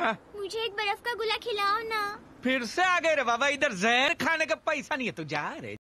मुझे एक बर्फ का गुला खिलाओ ना फिर से आ गए रे बाबा इधर जहर खाने का पैसा नहीं है तू जा रहे